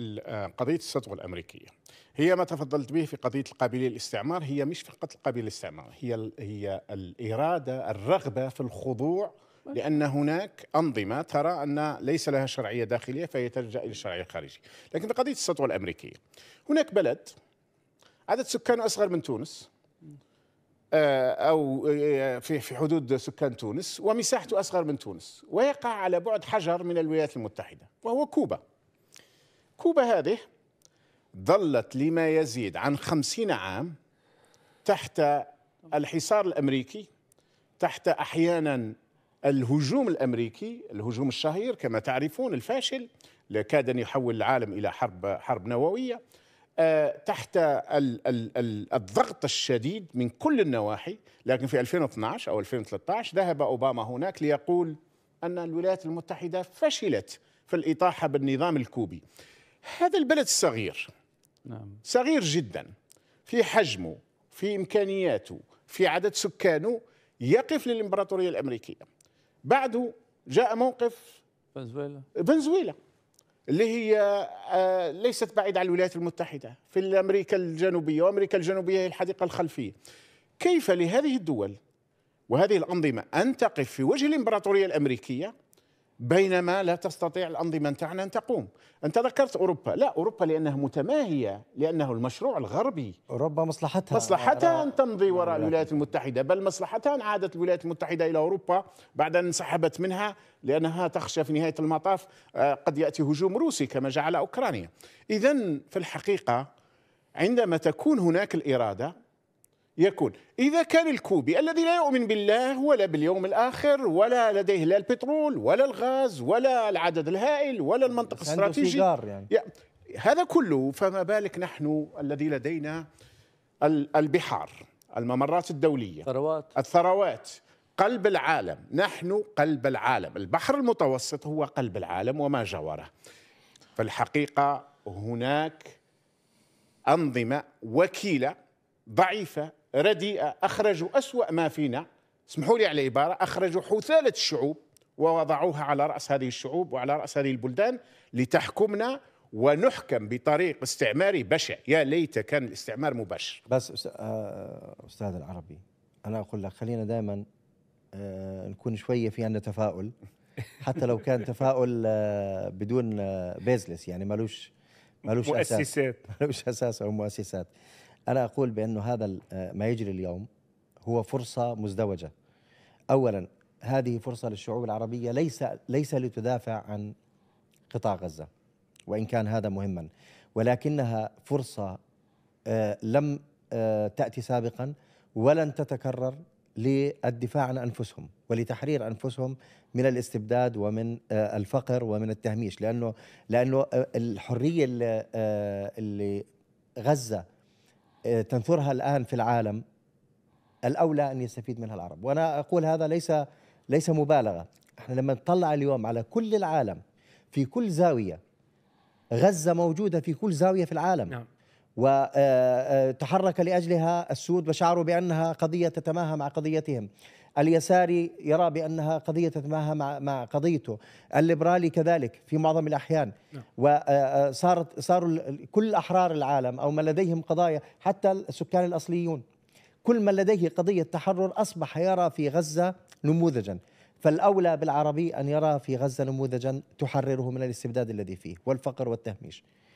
آه، قضيه السطوه الامريكيه هي ما تفضلت به في قضيه القابليه للاستعمار هي مش فقط القابليه للاستعمار هي هي الاراده الرغبه في الخضوع لان هناك انظمه ترى ان ليس لها شرعيه داخليه فهي تلجا الى الشرعيه الخارجيه، لكن في قضيه السطوه الامريكيه هناك بلد عدد سكانه اصغر من تونس آه، او آه، في في حدود سكان تونس ومساحته اصغر من تونس ويقع على بعد حجر من الولايات المتحده وهو كوبا. كوبا هذه ظلت لما يزيد عن خمسين عام تحت الحصار الأمريكي تحت أحيانا الهجوم الأمريكي الهجوم الشهير كما تعرفون الفاشل لكاد أن يحول العالم إلى حرب, حرب نووية آه، تحت الضغط الشديد من كل النواحي لكن في 2012 أو 2013 ذهب أوباما هناك ليقول أن الولايات المتحدة فشلت في الإطاحة بالنظام الكوبي هذا البلد صغير نعم. صغير جدا في حجمه في إمكانياته في عدد سكانه يقف للإمبراطورية الأمريكية بعده جاء موقف فنزويلا فنزويلا اللي هي آه، ليست بعيدة عن الولايات المتحدة في أمريكا الجنوبية وأمريكا الجنوبية هي الحديقة الخلفية كيف لهذه الدول وهذه الأنظمة أن تقف في وجه الإمبراطورية الأمريكية بينما لا تستطيع الأنظمة تعنى أن تقوم أنت ذكرت أوروبا لا أوروبا لأنها متماهية لأنه المشروع الغربي أوروبا مصلحتها مصلحتها أن تمضي وراء الولايات المتحدة بل مصلحتها أن عادت الولايات المتحدة إلى أوروبا بعد أن انسحبت منها لأنها تخشى في نهاية المطاف آه، قد يأتي هجوم روسي كما جعل أوكرانيا إذا في الحقيقة عندما تكون هناك الإرادة يكون إذا كان الكوبي الذي لا يؤمن بالله ولا باليوم الآخر ولا لديه لا البترول ولا الغاز ولا العدد الهائل ولا المنطق الاستراتيجي يعني. هذا كله فما بالك نحن الذي لدينا البحار الممرات الدولية الثروات الثروات قلب العالم نحن قلب العالم البحر المتوسط هو قلب العالم وما جوره فالحقيقة هناك أنظمة وكيلة ضعيفة رديئة أخرجوا أسوأ ما فينا اسمحوا لي على العبارة أخرجوا حثالة الشعوب ووضعوها على رأس هذه الشعوب وعلى رأس هذه البلدان لتحكمنا ونحكم بطريق استعماري بشع يا ليت كان الاستعمار مباشر بس آه، أستاذ العربي أنا أقول لك خلينا دائما آه، نكون شوية في عندنا تفاؤل حتى لو كان تفاؤل آه، بدون بيزلس يعني مالوش مالوش مؤسسات أساس مالوش أساس أو مؤسسات أنا أقول بأن هذا آه، ما يجري اليوم هو فرصة مزدوجة أولا هذه فرصة للشعوب العربية ليس ليس لتدافع عن قطاع غزة وإن كان هذا مهما ولكنها فرصة آه، لم آه، تأتي سابقا ولن تتكرر للدفاع عن أنفسهم ولتحرير أنفسهم من الاستبداد ومن الفقر ومن التهميش لأنه, لأنه الحرية اللي غزة آه، تنثرها الآن في العالم الأولى أن يستفيد منها العرب وأنا أقول هذا ليس ليس مبالغة احنا لما نطلع اليوم على كل العالم في كل زاوية غزة موجودة في كل زاوية في العالم نعم. وتحرك آه، آه، لاجلها السود وشعروا بانها قضيه تتماهى مع قضيتهم. اليساري يرى بانها قضيه تتماهى مع مع قضيته، الليبرالي كذلك في معظم الاحيان نعم. وصارت آه، صاروا كل احرار العالم او ما لديهم قضايا حتى السكان الاصليون كل من لديه قضيه تحرر اصبح يرى في غزه نموذجا. فالاولى بالعربي ان يرى في غزه نموذجا تحرره من الاستبداد الذي فيه والفقر والتهميش.